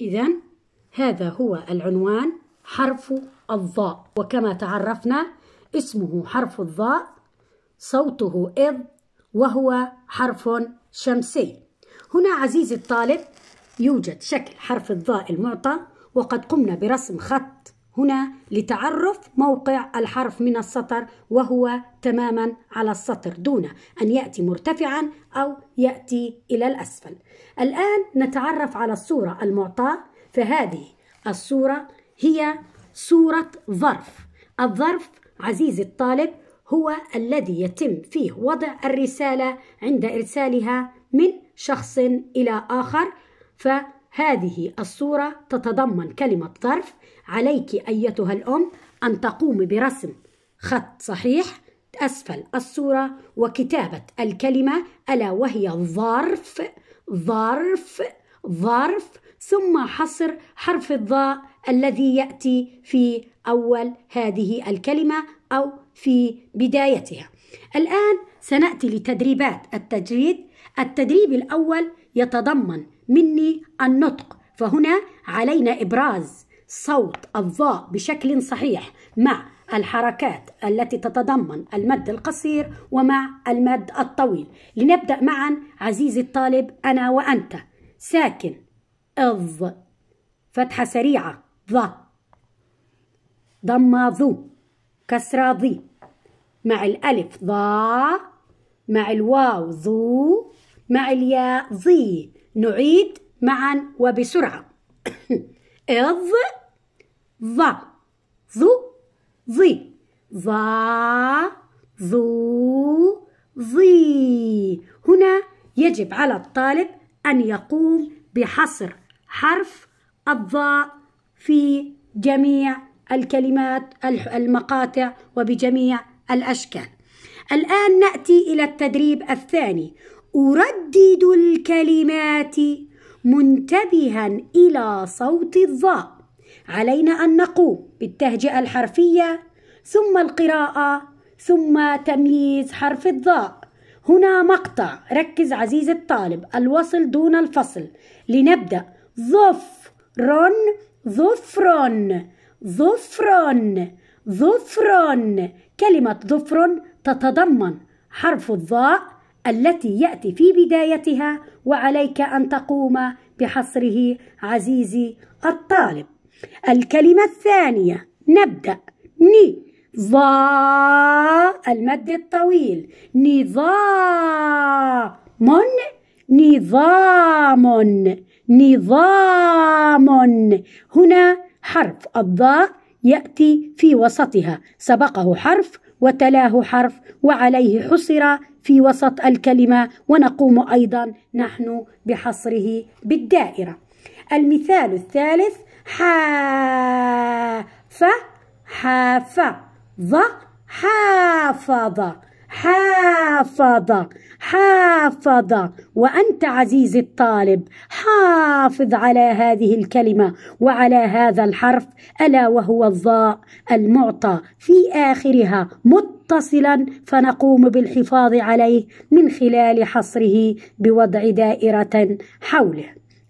إذا هذا هو العنوان حرف الظاء وكما تعرفنا اسمه حرف الظاء صوته إذ وهو حرف شمسي هنا عزيزي الطالب يوجد شكل حرف الظاء المعطى وقد قمنا برسم خط هنا لتعرف موقع الحرف من السطر وهو تماما على السطر دون أن يأتي مرتفعا أو يأتي إلى الأسفل الآن نتعرف على الصورة المعطاة فهذه الصورة هي صورة ظرف الظرف عزيزي الطالب هو الذي يتم فيه وضع الرسالة عند إرسالها من شخص إلى آخر ف هذه الصورة تتضمن كلمة ظرف عليك أيتها الأم أن تقومي برسم خط صحيح أسفل الصورة وكتابة الكلمة ألا وهي ظرف ظرف ظرف ثم حصر حرف الضاء الذي يأتي في أول هذه الكلمة أو في بدايتها. الآن سنأتي لتدريبات التجريد. التدريب الأول يتضمن مني النطق فهنا علينا إبراز صوت الظاء بشكل صحيح مع الحركات التي تتضمن المد القصير ومع المد الطويل لنبدأ معا عزيزي الطالب أنا وأنت ساكن الظ فتحة سريعة ظ ضمة ظو كسرة ظي مع الألف ظا مع الواو ظو مع الياء ظي نعيد معا وبسرعة إض ظ ظ ظي ظا ظو ظي هنا يجب على الطالب أن يقوم بحصر حرف الظاء في جميع الكلمات المقاطع وبجميع الأشكال الآن نأتي إلى التدريب الثاني أردد الكلمات منتبها إلى صوت الظاء علينا أن نقوم بالتهجئة الحرفية ثم القراءة ثم تمييز حرف الظاء هنا مقطع ركز عزيزي الطالب الوصل دون الفصل لنبدأ ظفر ظفر ظفر ظفر كلمة ظفر تتضمن حرف الظاء التي يأتي في بدايتها وعليك أن تقوم بحصره عزيزي الطالب الكلمة الثانية نبدأ ني ظا المد الطويل نظام نظام نظام هنا حرف الضاء يأتي في وسطها سبقه حرف وتلاه حرف وعليه حصر في وسط الكلمة ونقوم أيضا نحن بحصره بالدائرة المثال الثالث حاف حاف ظ حافظ حافظ حافظ وانت عزيزي الطالب حافظ على هذه الكلمه وعلى هذا الحرف الا وهو الظاء المعطى في اخرها متصلا فنقوم بالحفاظ عليه من خلال حصره بوضع دائره حوله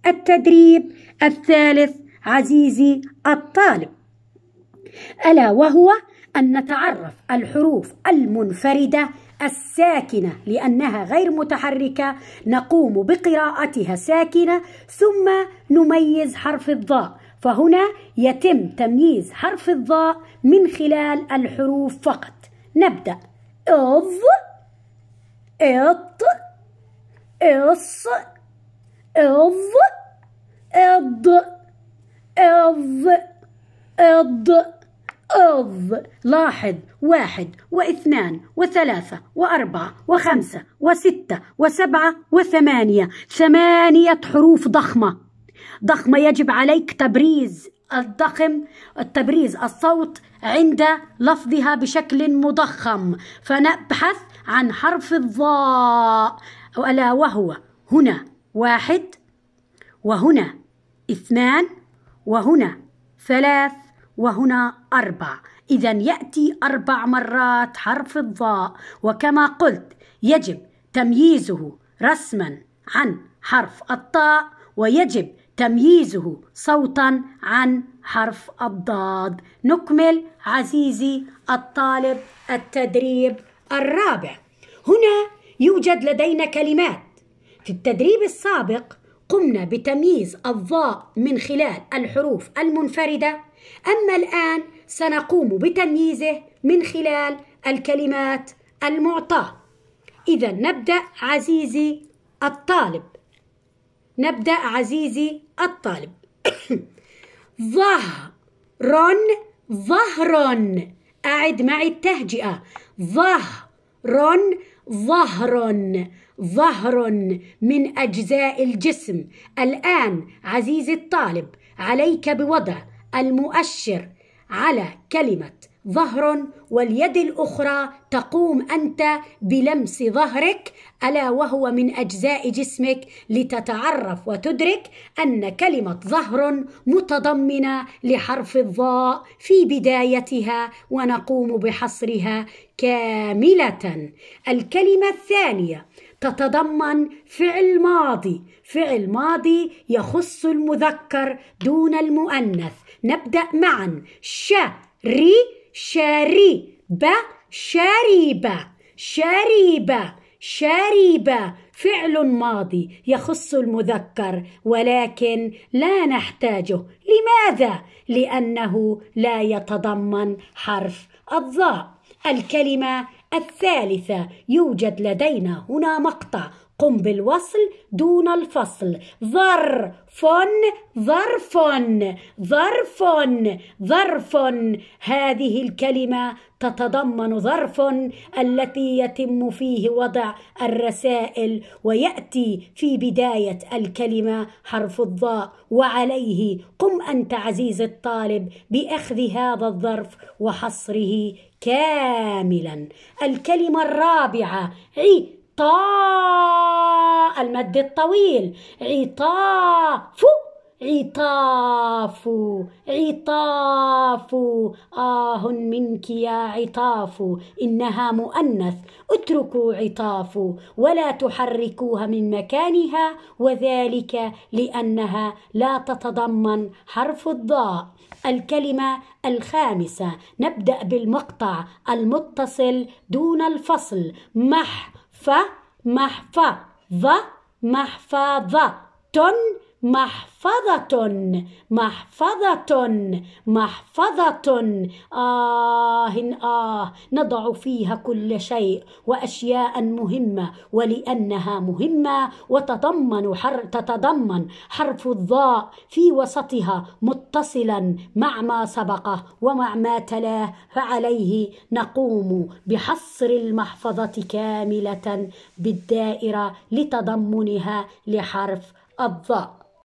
التدريب الثالث عزيزي الطالب الا وهو أن نتعرف الحروف المنفردة الساكنة لأنها غير متحركة نقوم بقراءتها ساكنة ثم نميز حرف الضاء فهنا يتم تمييز حرف الضاء من خلال الحروف فقط نبدأ إظ إط إص إض إض إض إض اض لاحظ واحد واثنان وثلاثة وأربعة وخمسة وستة وسبعة وثمانية ثمانية حروف ضخمة ضخمة يجب عليك تبريز الضخم التبريز الصوت عند لفظها بشكل مضخم فنبحث عن حرف الضاء ألا وهو هنا واحد وهنا اثنان وهنا ثلاث وهنا أربع إذا يأتي أربع مرات حرف الضاء وكما قلت يجب تمييزه رسما عن حرف الطاء ويجب تمييزه صوتا عن حرف الضاد نكمل عزيزي الطالب التدريب الرابع هنا يوجد لدينا كلمات في التدريب السابق قمنا بتمييز الضاء من خلال الحروف المنفرده أما الآن سنقوم بتمييزه من خلال الكلمات المعطاة إذا نبدأ عزيزي الطالب نبدأ عزيزي الطالب ظهر ظهر أعد معي التهجئة ظهر ظهر ظهر من أجزاء الجسم الآن عزيزي الطالب عليك بوضع المؤشر على كلمة ظهر واليد الأخرى تقوم أنت بلمس ظهرك ألا وهو من أجزاء جسمك لتتعرف وتدرك أن كلمة ظهر متضمنة لحرف الظاء في بدايتها ونقوم بحصرها كاملة الكلمة الثانية تتضمن فعل ماضي فعل ماضي يخص المذكر دون المؤنث نبدأ معا شاري ب شريب شريب شرب فعل ماضي يخص المذكر ولكن لا نحتاجه لماذا لانه لا يتضمن حرف الضاء الكلمه الثالثه يوجد لدينا هنا مقطع قم بالوصل دون الفصل ظرف ظرف ظرف ظرف هذه الكلمة تتضمن ظرف التي يتم فيه وضع الرسائل ويأتي في بداية الكلمة حرف الضاء وعليه قم أنت عزيز الطالب بأخذ هذا الظرف وحصره كاملا الكلمة الرابعة عي طاء المد الطويل عطاف عطاف عطاف آه منك يا عطاف إنها مؤنث اتركوا عطاف ولا تحركوها من مكانها وذلك لأنها لا تتضمن حرف الضاء الكلمة الخامسة نبدأ بالمقطع المتصل دون الفصل مح ف محفظة محفظة محفظة محفظة محفظة آه آه نضع فيها كل شيء وأشياء مهمة ولأنها مهمة وتضمن حر تتضمن حرف الضاء في وسطها متصلا مع ما سبقه ومع ما تلاه فعليه نقوم بحصر المحفظة كاملة بالدائرة لتضمنها لحرف الضاء